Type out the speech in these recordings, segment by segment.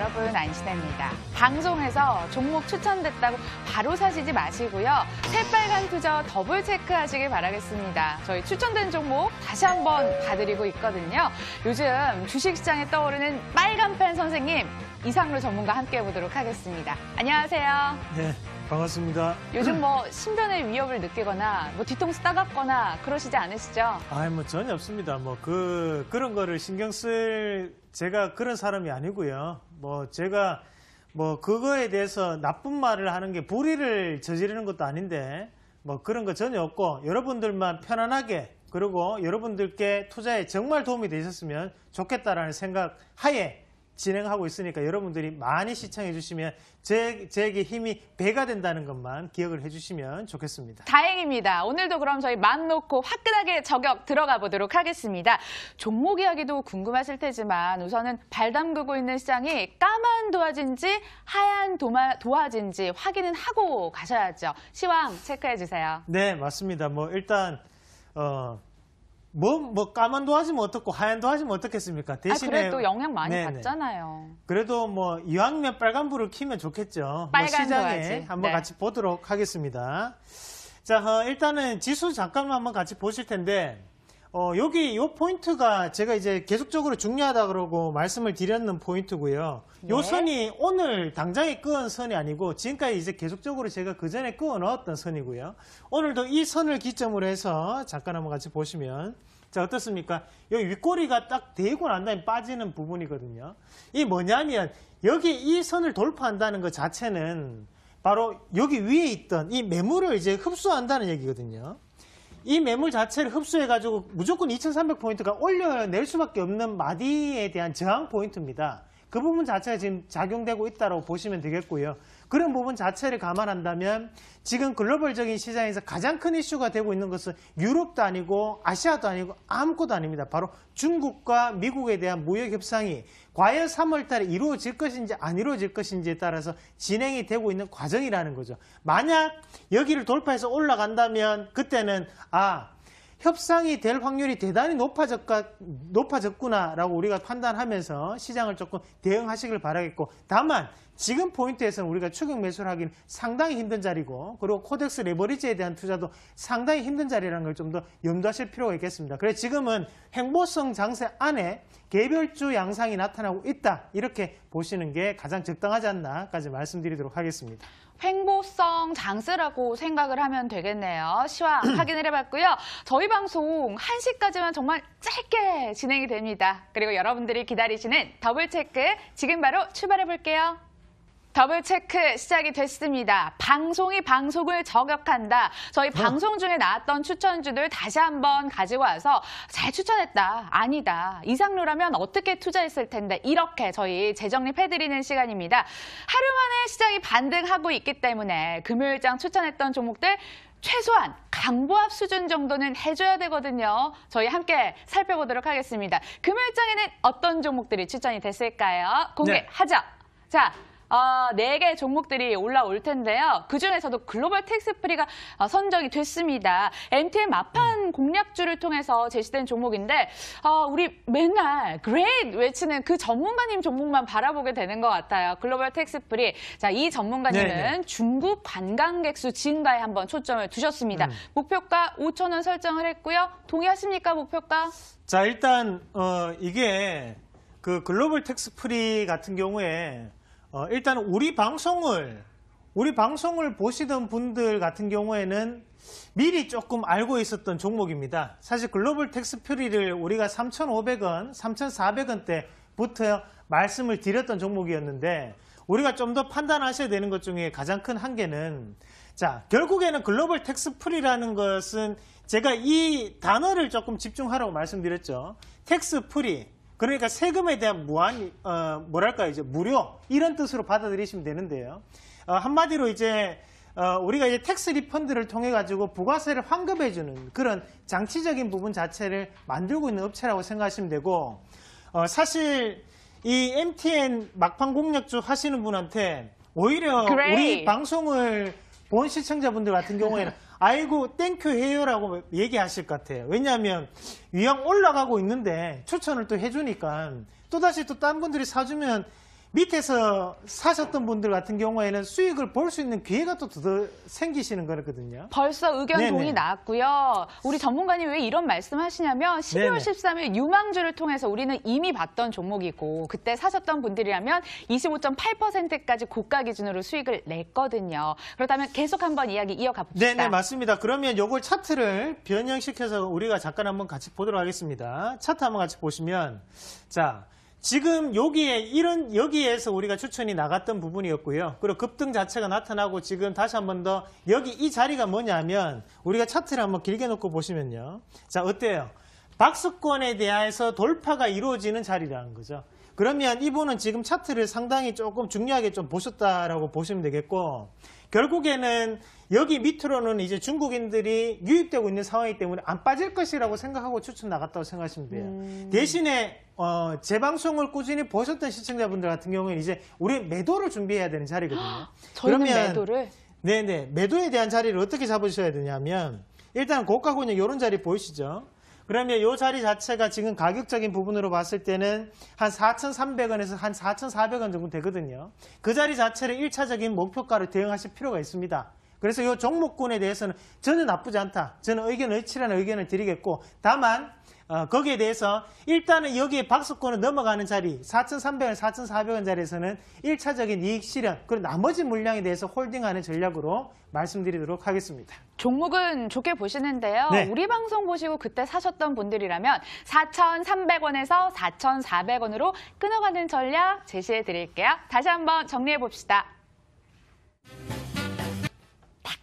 여러분 안시혜입니다 방송에서 종목 추천됐다고 바로 사시지 마시고요. 새빨간 투자 더블 체크하시길 바라겠습니다. 저희 추천된 종목 다시 한번 봐드리고 있거든요. 요즘 주식시장에 떠오르는 빨간펜 선생님 이상로 전문가 함께 보도록 하겠습니다. 안녕하세요. 네. 반갑습니다. 요즘 뭐 신변의 위협을 느끼거나 뭐 뒤통수 따갑거나 그러시지 않으시죠? 아니 뭐 전혀 없습니다. 뭐 그 그런 거를 신경 쓸 제가 그런 사람이 아니고요. 뭐 제가 뭐 그거에 대해서 나쁜 말을 하는 게 불의를 저지르는 것도 아닌데 뭐 그런 거 전혀 없고 여러분들만 편안하게 그리고 여러분들께 투자에 정말 도움이 되셨으면 좋겠다라는 생각 하에 진행하고 있으니까 여러분들이 많이 시청해 주시면 제, 제게 힘이 배가 된다는 것만 기억을 해주시면 좋겠습니다. 다행입니다. 오늘도 그럼 저희 맘 놓고 화끈하게 저격 들어가 보도록 하겠습니다. 종목 이야기도 궁금하실 테지만 우선은 발 담그고 있는 시장이 까만 도화지인지 하얀 도마, 도화지인지 확인은 하고 가셔야죠. 시황 체크해 주세요. 네, 맞습니다. 뭐 일단 어, 뭐, 뭐 까만 도하시면 어떻고 하얀 도하시면 어떻겠습니까? 대신에 아, 그래도 영향 많이 네네. 받잖아요. 그래도 뭐이왕면 빨간불을 키면 좋겠죠. 뭐 빨간 뭐 시장에 도화지. 한번 네. 같이 보도록 하겠습니다. 자, 어, 일단은 지수 잠깐만 한번 같이 보실 텐데 어, 여기 이 포인트가 제가 이제 계속적으로 중요하다 그러고 말씀을 드렸는 포인트고요. 네. 요 선이 오늘 당장에 끄은 선이 아니고 지금까지 이제 계속적으로 제가 그 전에 끄어 넣었던 선이고요. 오늘도 이 선을 기점으로 해서 잠깐 한번 같이 보시면 자 어떻습니까? 여기 윗꼬리가 딱 대고 난 다음에 빠지는 부분이거든요. 이 뭐냐면 여기 이 선을 돌파한다는 것 자체는 바로 여기 위에 있던 이 매물을 이제 흡수한다는 얘기거든요. 이 매물 자체를 흡수해가지고 무조건 2,300포인트가 올려낼 수밖에 없는 마디에 대한 저항 포인트입니다. 그 부분 자체가 지금 작용되고 있다고 보시면 되겠고요. 그런 부분 자체를 감안한다면 지금 글로벌적인 시장에서 가장 큰 이슈가 되고 있는 것은 유럽도 아니고 아시아도 아니고 아무것도 아닙니다. 바로 중국과 미국에 대한 무역 협상이 과연 3월 달에 이루어질 것인지 안 이루어질 것인지에 따라서 진행이 되고 있는 과정이라는 거죠. 만약 여기를 돌파해서 올라간다면 그때는 아 협상이 될 확률이 대단히 높아졌 높아졌구나라고 우리가 판단하면서 시장을 조금 대응하시길 바라겠고 다만 지금 포인트에서는 우리가 추격 매수를 하기는 상당히 힘든 자리고 그리고 코덱스 레버리지에 대한 투자도 상당히 힘든 자리라는 걸 좀 더 염두하실 필요가 있겠습니다. 그래서 지금은 행보성 장세 안에 개별주 양상이 나타나고 있다 이렇게 보시는 게 가장 적당하지 않나까지 말씀드리도록 하겠습니다. 횡보성 장스라고 생각을 하면 되겠네요. 시황 확인을 해봤고요. 저희 방송 1시까지만 정말 짧게 진행이 됩니다. 그리고 여러분들이 기다리시는 더블체크 지금 바로 출발해볼게요. 더블 체크 시작이 됐습니다. 방송이 방송을 저격한다. 저희 어. 방송 중에 나왔던 추천주들 다시 한번 가지고 와서 잘 추천했다. 아니다. 이상로라면 어떻게 투자했을 텐데. 이렇게 저희 재정립해드리는 시간입니다. 하루 만에 시장이 반등하고 있기 때문에 금요일장 추천했던 종목들 최소한 강보합 수준 정도는 해줘야 되거든요. 저희 함께 살펴보도록 하겠습니다. 금요일장에는 어떤 종목들이 추천이 됐을까요? 공개하자 네. 자. 4개 어, 종목들이 올라올 텐데요. 그중에서도 글로벌 텍스프리가 어, 선정이 됐습니다. m t m 마판 음. 공략주를 통해서 제시된 종목인데 어, 우리 맨날 그레이트 외치는 그 전문가님 종목만 바라보게 되는 것 같아요. 글로벌 텍스프리. 자, 이 전문가님은 네, 네. 중국 관광객 수 증가에 한번 초점을 두셨습니다. 음. 목표가 5천 원 설정을 했고요. 동의하십니까, 목표가? 자, 일단 어, 이게 그 글로벌 텍스프리 같은 경우에 어, 일단 우리 방송을 우리 방송을 보시던 분들 같은 경우에는 미리 조금 알고 있었던 종목입니다. 사실 글로벌 텍스퓨리를 우리가 3,500원, 3,400원대부터 말씀을 드렸던 종목이었는데 우리가 좀 더 판단하셔야 되는 것 중에 가장 큰 한계는 자 결국에는 글로벌 텍스프리라는 것은 제가 이 단어를 조금 집중하라고 말씀드렸죠. 텍스프리 그러니까 세금에 대한 무한 어, 뭐랄까 이제 무료 이런 뜻으로 받아들이시면 되는데요. 어, 한마디로 이제 어, 우리가 이제 텍스 리펀드를 통해 가지고 부가세를 환급해 주는 그런 장치적인 부분 자체를 만들고 있는 업체라고 생각하시면 되고 어, 사실 이 MTN 막판 공략주 하시는 분한테 오히려 그레 우리 방송을 본 시청자분들 같은 경우에는 아이고 땡큐 해요라고 얘기하실 것 같아요. 왜냐하면 위양 올라가고 있는데 추천을 또 해주니까 또다시 또 딴 분들이 사주면 밑에서 사셨던 분들 같은 경우에는 수익을 볼 수 있는 기회가 또 더 생기시는 거거든요. 벌써 의견 네네. 동의 나왔고요. 우리 전문가님 왜 이런 말씀하시냐면 12월 네네. 13일 유망주를 통해서 우리는 이미 봤던 종목이고 그때 사셨던 분들이라면 25.8%까지 고가 기준으로 수익을 냈거든요. 그렇다면 계속 한번 이야기 이어가 봅시다. 네, 맞습니다. 그러면 이걸 차트를 변형시켜서 우리가 잠깐 한번 같이 보도록 하겠습니다. 차트 한번 같이 보시면 자. 지금 여기에 이런 여기에서 우리가 추천이 나갔던 부분이었고요. 그리고 급등 자체가 나타나고 지금 다시 한 번 더 여기 이 자리가 뭐냐면 우리가 차트를 한번 길게 놓고 보시면요. 자 어때요? 박스권에 대해서 돌파가 이루어지는 자리라는 거죠. 그러면 이분은 지금 차트를 상당히 조금 중요하게 좀 보셨다라고 보시면 되겠고 결국에는 여기 밑으로는 이제 중국인들이 유입되고 있는 상황이기 때문에 안 빠질 것이라고 생각하고 추천 나갔다고 생각하시면 돼요. 음. 대신에 어, 제 방송을 꾸준히 보셨던 시청자분들 같은 경우에는 이제 우리 매도를 준비해야 되는 자리거든요. 그러면 매도를? 네네 매도에 대한 자리를 어떻게 잡으셔야 되냐면 일단 고가 권역 이런 자리 보이시죠? 그러면 이 자리 자체가 지금 가격적인 부분으로 봤을 때는 한 4,300원에서 한 4,400원 정도 되거든요. 그 자리 자체를 1차적인 목표가로 대응하실 필요가 있습니다. 그래서 이 종목군에 대해서는 전혀 나쁘지 않다. 저는 의견을 치라는 의견을 드리겠고 다만 어, 거기에 대해서 일단은 여기에 박수권을 넘어가는 자리 4,300원, 4,400원 자리에서는 1차적인 이익 실현 그리고 나머지 물량에 대해서 홀딩하는 전략으로 말씀드리도록 하겠습니다. 종목은 좋게 보시는데요. 네. 우리 방송 보시고 그때 사셨던 분들이라면 4,300원에서 4,400원으로 끊어가는 전략 제시해 드릴게요. 다시 한번 정리해 봅시다.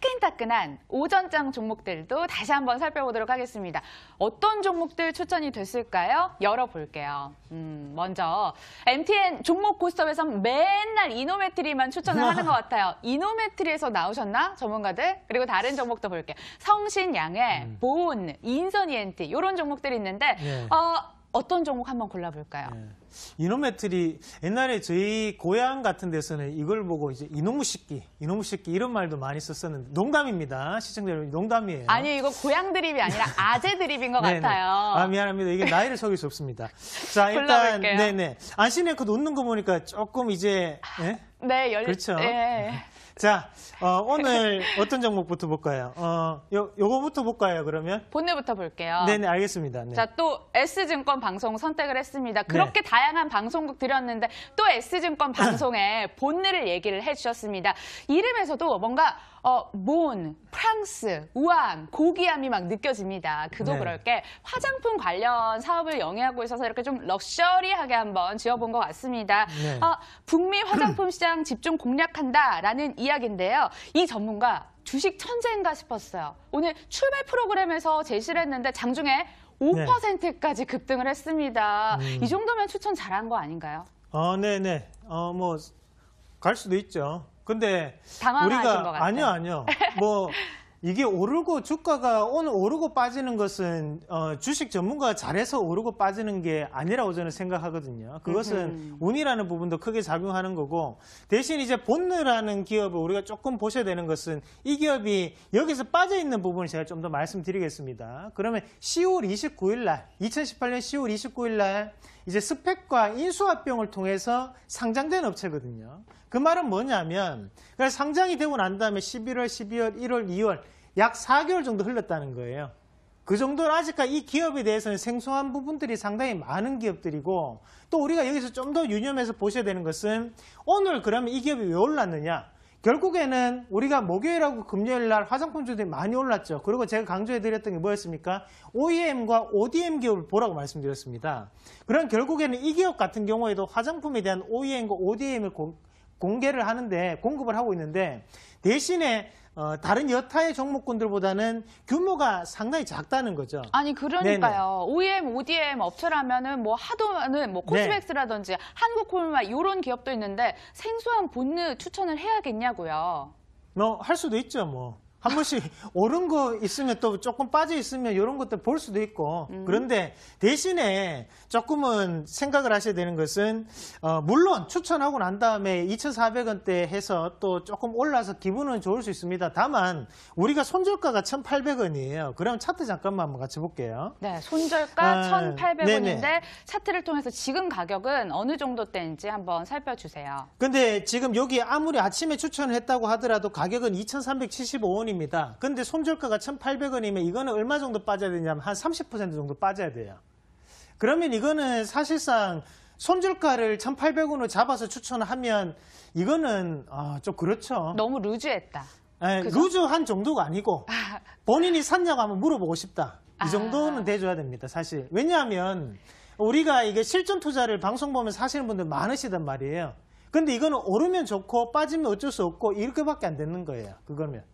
따끈따끈한 오전장 종목들도 다시 한번 살펴보도록 하겠습니다. 어떤 종목들 추천이 됐을까요? 열어볼게요. 음, 먼저 MTN 종목 고스톱에선 맨날 이노메트리만 추천을 하는 것 같아요. 이노메트리에서 나오셨나? 전문가들? 그리고 다른 종목도 볼게요. 성신, 양해, 음. 보온, 인선, e 엔티 이런 종목들이 있는데 네. 어, 어떤 종목 한번 골라볼까요? 네. 예. 이노메트리 옛날에 저희 고향 같은 데서는 이걸 보고 이제 이놈의 식기, 이놈의 식기 이런 말도 많이 썼었는데 농담입니다. 시청자 여러분 농담이에요. 아니 이거 고향 드립이 아니라 아재 드립인 것 네, 네. 같아요. 아 미안합니다. 이게 나이를 속일 수 없습니다. 자 일단 골라볼게요. 네네 안시네크 웃는 거 보니까 조금 이제 예? 네, 네 열. 그렇죠. 네. 자, 어, 오늘 어떤 종목부터 볼까요? 어, 요, 요거부터 볼까요, 그러면? 본네부터 볼게요. 네네, 알겠습니다. 네. 자, 또 S증권 방송 선택을 했습니다. 네. 그렇게 네. 다양한 방송국 드렸는데 또 S증권 방송에 본네를 얘기를 해주셨습니다. 이름에서도 뭔가 어, 몬, 프랑스, 우암, 고귀함이 막 느껴집니다. 그도 네. 그럴 게 화장품 관련 사업을 영위하고 있어서 이렇게 좀 럭셔리하게 한번 지어본 것 같습니다. 네. 어, 북미 화장품 시장 집중 공략한다라는 이야기인데요. 이 전문가 주식 천재인가 싶었어요. 오늘 출발 프로그램에서 제시를 했는데 장중에 5%까지 급등을 했습니다. 음. 이 정도면 추천 잘한 거 아닌가요? 어, 아, 네네. 어, 뭐, 갈 수도 있죠. 근데 우리가 아니요 아니요 뭐 이게 오르고 주가가 오늘 오르고 빠지는 것은 어, 주식 전문가 가 잘해서 오르고 빠지는 게 아니라고 저는 생각하거든요. 그것은 운이라는 부분도 크게 작용하는 거고 대신 이제 본느라는 기업을 우리가 조금 보셔야 되는 것은 이 기업이 여기서 빠져 있는 부분을 제가 좀 더 말씀드리겠습니다. 그러면 10월 29일 날 2018년 10월 29일 날 이제 스펙과 인수합병을 통해서 상장된 업체거든요. 그 말은 뭐냐면 그러니까 상장이 되고 난 다음에 11월, 12월, 1월, 2월 약 4개월 정도 흘렀다는 거예요. 그 정도는 아직까지 이 기업에 대해서는 생소한 부분들이 상당히 많은 기업들이고 또 우리가 여기서 좀 더 유념해서 보셔야 되는 것은 오늘 그러면 이 기업이 왜 올랐느냐 결국에는 우리가 목요일하고 금요일날 화장품 주들이 많이 올랐죠. 그리고 제가 강조해드렸던 게 뭐였습니까? OEM과 ODM 기업을 보라고 말씀드렸습니다. 그럼 결국에는 이 기업 같은 경우에도 화장품에 대한 OEM과 ODM을 공개를 하는데 공급을 하고 있는데 대신에 어, 다른 여타의 종목군들보다는 규모가 상당히 작다는 거죠. 아니 그러니까요. 네네. OEM, ODM 업체라면은 뭐 하도는 뭐코스백스라든지 네. 한국콜마 이런 기업도 있는데 생소한 본느 추천을 해야겠냐고요. 뭐 할 수도 있죠, 뭐. 한 번씩 오른 거 있으면 또 조금 빠져 있으면 이런 것들 볼 수도 있고 음. 그런데 대신에 조금은 생각을 하셔야 되는 것은 어, 물론 추천하고 난 다음에 2,400원대 해서 또 조금 올라서 기분은 좋을 수 있습니다. 다만 우리가 손절가가 1,800원이에요. 그럼 차트 잠깐만 한번 같이 볼게요. 네, 손절가 아, 1,800원인데 차트를 통해서 지금 가격은 어느 정도 때인지 한번 살펴주세요. 근데 지금 여기 아무리 아침에 추천 했다고 하더라도 가격은 2,375원 기입니다 근데 손절가가 1,800원이면 이거는 얼마 정도 빠져야 되냐면 한 30% 정도 빠져야 돼요. 그러면 이거는 사실상 손절가를 1,800원으로 잡아서 추천하면 이거는 아, 좀 그렇죠. 너무 루즈했다. 네, 예, 루즈한 정도가 아니고 본인이 샀냐고 한번 물어보고 싶다. 이 아. 정도는 아. 돼줘야 됩니다. 사실 왜냐하면 우리가 이게 실전 투자를 방송 보면사 하시는 분들 많으시단 말이에요. 근데 이거는 오르면 좋고 빠지면 어쩔 수 없고 이렇게밖에 안 되는 거예요. 그거면.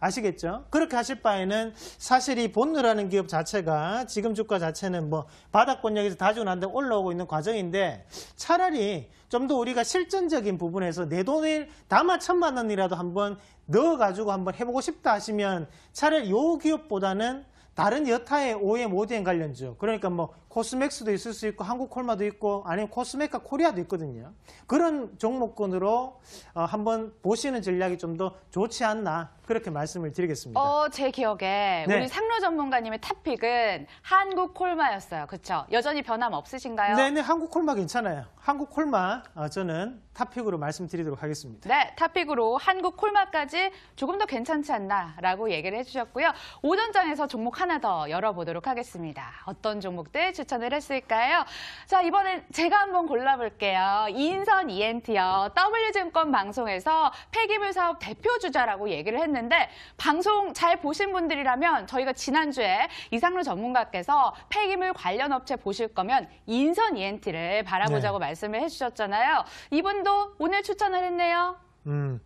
아시겠죠? 그렇게 하실 바에는 사실 이 본누라는 기업 자체가 지금 주가 자체는 뭐 바닥권역에서 다지고난데 올라오고 있는 과정인데 차라리 좀 더 우리가 실전적인 부분에서 내 돈을 담아 천만 원이라도 한번 넣어가지고 한번 해보고 싶다 하시면 차라리 요 기업보다는 다른 여타의 OM, e ODM 관련주 그러니까 뭐 코스맥스도 있을 수 있고 한국콜마도 있고 아니면 코스메카 코리아도 있거든요. 그런 종목군으로 어, 한번 보시는 전략이 좀 더 좋지 않나 그렇게 말씀을 드리겠습니다. 어, 제 기억에 네. 우리 상로 전문가님의 탑픽은 한국콜마였어요. 그렇죠? 여전히 변함 없으신가요? 네, 네 한국콜마 괜찮아요. 한국콜마 어, 저는 탑픽으로 말씀드리도록 하겠습니다. 네, 탑픽으로 한국콜마까지 조금 더 괜찮지 않나라고 얘기를 해주셨고요. 오전장에서 종목 하나 더 열어보도록 하겠습니다. 어떤 종목들 추천을 했을까요? 자, 이번엔 제가 한번 골라볼게요. 인선 e n t 요 W증권 방송에서 폐기물 사업 대표 주자라고 얘기를 했는데 방송 잘 보신 분들이라면 저희가 지난주에 이상로 전문가께서 폐기물 관련 업체 보실 거면 인선 e n t 를 바라보자고 네. 말씀을 해주셨잖아요. 이분도 오늘 추천을 했네요. 음,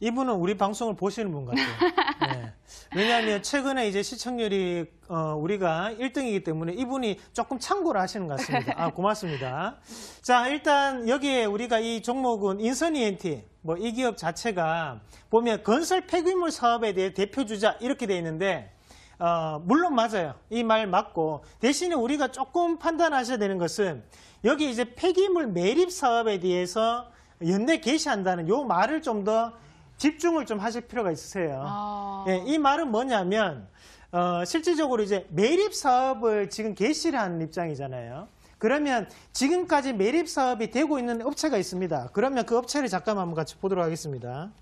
이분은 우리 방송을 보시는 분 같아요. 네. 왜냐하면 최근에 이제 시청률이 어, 우리가 1등이기 때문에 이분이 조금 참고를 하시는 것 같습니다. 아, 고맙습니다. 자, 일단 여기에 우리가 이 종목은 인선이엔티 뭐 이 기업 자체가 보면 건설 폐기물 사업에 대해 대표주자 이렇게 돼 있는데 어, 물론 맞아요. 이 말 맞고 대신에 우리가 조금 판단하셔야 되는 것은 여기 이제 폐기물 매립 사업에 대해서 연내 개시한다는 요 말을 좀 더 집중을 좀 하실 필요가 있으세요. 아... 예, 이 말은 뭐냐면 어, 실질적으로 이제 매립 사업을 지금 개시를 하는 입장이잖아요. 그러면 지금까지 매립 사업이 되고 있는 업체가 있습니다. 그러면 그 업체를 잠깐만 한번 같이 보도록 하겠습니다.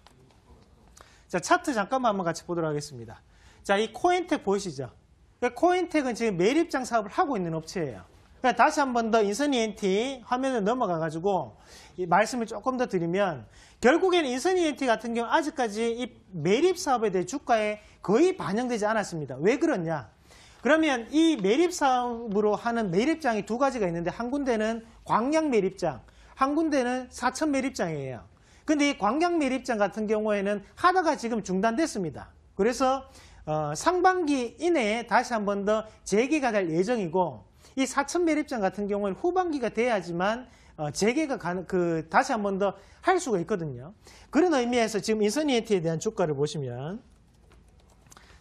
자, 차트 잠깐만 한번 같이 보도록 하겠습니다. 자, 이코인텍 보이시죠? 코인텍은 지금 매립장 사업을 하고 있는 업체예요. 그러니까 다시 한 번 더 인선 e 엔티 화면을 넘어가가지고 말씀을 조금 더 드리면 결국에는 인선 e 엔티 같은 경우 아직까지 이 매립 사업에 대해 주가에 거의 반영되지 않았습니다. 왜 그러냐? 그러면 이 매립 사업으로 하는 매립장이 두 가지가 있는데 한 군데는 광양 매립장, 한 군데는 사천 매립장이에요. 근데 이 광양 매립장 같은 경우에는 하다가 지금 중단됐습니다. 그래서 어, 상반기 이내에 다시 한 번 더 재개가 될 예정이고 이 사천 매립장 같은 경우는 후반기가 돼야지만 어, 재개가 가그 다시 한 번 더 할 수가 있거든요. 그런 의미에서 지금 인선이에티에 대한 주가를 보시면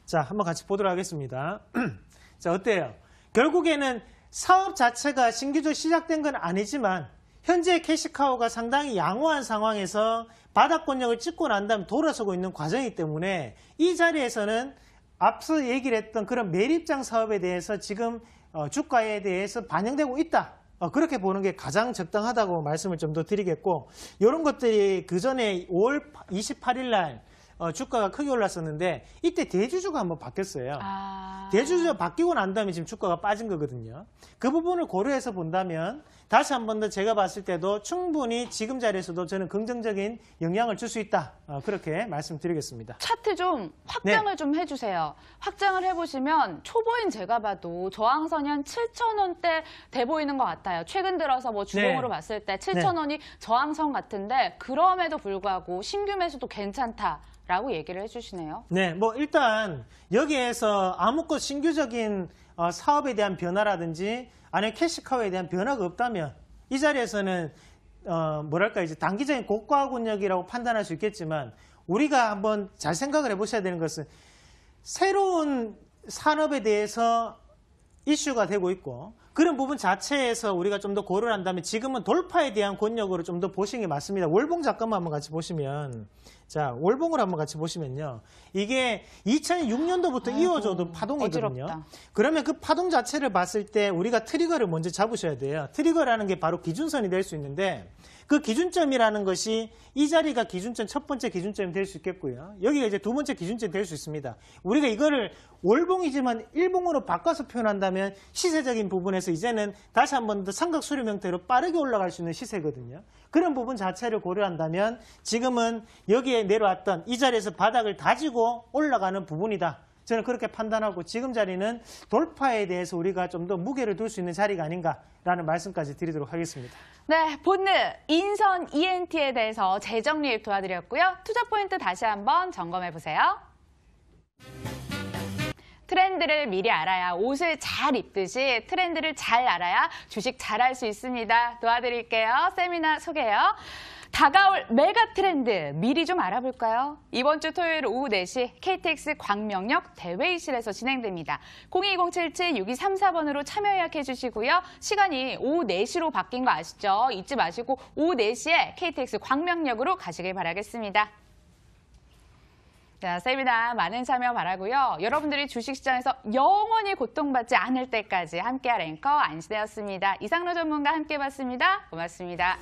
자 한번 같이 보도록 하겠습니다. 자 어때요? 결국에는 사업 자체가 신규적으로 시작된 건 아니지만 현재 캐시카우가 상당히 양호한 상황에서 바닥권력을 찍고 난 다음 돌아서고 있는 과정이기 때문에 이 자리에서는 앞서 얘기를 했던 그런 매립장 사업에 대해서 지금 어, 주가에 대해서 반영되고 있다. 어, 그렇게 보는 게 가장 적당하다고 말씀을 좀 더 드리겠고 이런 것들이 그 전에 5월 28일 날 어, 주가가 크게 올랐었는데 이때 대주주가 한번 바뀌었어요. 아... 대주주가 바뀌고 난 다음에 지금 주가가 빠진 거거든요. 그 부분을 고려해서 본다면 다시 한 번 더 제가 봤을 때도 충분히 지금 자리에서도 저는 긍정적인 영향을 줄 수 있다. 어, 그렇게 말씀드리겠습니다. 차트 좀 확장을 네. 좀 해주세요. 확장을 해보시면 초보인 제가 봐도 저항선이 한 7,000원대 돼 보이는 것 같아요. 최근 들어서 뭐 주봉으로 네. 봤을 때 7,000원이 네. 저항선 같은데 그럼에도 불구하고 신규 매수도 괜찮다. 라고 얘기를 해주시네요. 네, 뭐 일단 여기에서 아무것 신규적인 어, 사업에 대한 변화라든지 아니면 캐시카우에 대한 변화가 없다면 이 자리에서는 어 뭐랄까 이제 단기적인 고가 군역이라고 판단할 수 있겠지만 우리가 한번 잘 생각을 해보셔야 되는 것은 새로운 산업에 대해서 이슈가 되고 있고 그런 부분 자체에서 우리가 좀 더 고려를 한다면 지금은 돌파에 대한 권력으로 좀 더 보시는 게 맞습니다. 월봉 잠깐만 한번 같이 보시면 자 월봉을 한번 같이 보시면요. 이게 2006년도부터 아이고, 이어져도 파동이거든요. 어지럽다. 그러면 그 파동 자체를 봤을 때 우리가 트리거를 먼저 잡으셔야 돼요. 트리거라는 게 바로 기준선이 될 수 있는데 그 기준점이라는 것이 이 자리가 기준점 첫 번째 기준점이 될 수 있겠고요. 여기가 이제 두 번째 기준점이 될 수 있습니다. 우리가 이거를 월봉이지만 일봉으로 바꿔서 표현한다면 시세적인 부분에서 이제는 다시 한 번 더 삼각수렴 형태로 빠르게 올라갈 수 있는 시세거든요. 그런 부분 자체를 고려한다면 지금은 여기에 내려왔던 이 자리에서 바닥을 다지고 올라가는 부분이다. 저는 그렇게 판단하고 지금 자리는 돌파에 대해서 우리가 좀 더 무게를 둘 수 있는 자리가 아닌가라는 말씀까지 드리도록 하겠습니다. 네, 본느 인선 ENT에 대해서 재정립 도와드렸고요. 투자 포인트 다시 한번 점검해 보세요. 트렌드를 미리 알아야 옷을 잘 입듯이 트렌드를 잘 알아야 주식 잘 할 수 있습니다. 도와드릴게요. 세미나 소개요. 다가올 메가 트렌드 미리 좀 알아볼까요? 이번 주 토요일 오후 4시 KTX 광명역 대회의실에서 진행됩니다. 02077-6234번으로 참여 예약해 주시고요. 시간이 오후 4시로 바뀐 거 아시죠? 잊지 마시고 오후 4시에 KTX 광명역으로 가시길 바라겠습니다. 자, 세미나 많은 참여 바라고요. 여러분들이 주식시장에서 영원히 고통받지 않을 때까지 함께할 앵커 안시혜였습니다 이상로 전문가 함께 봤습니다. 고맙습니다.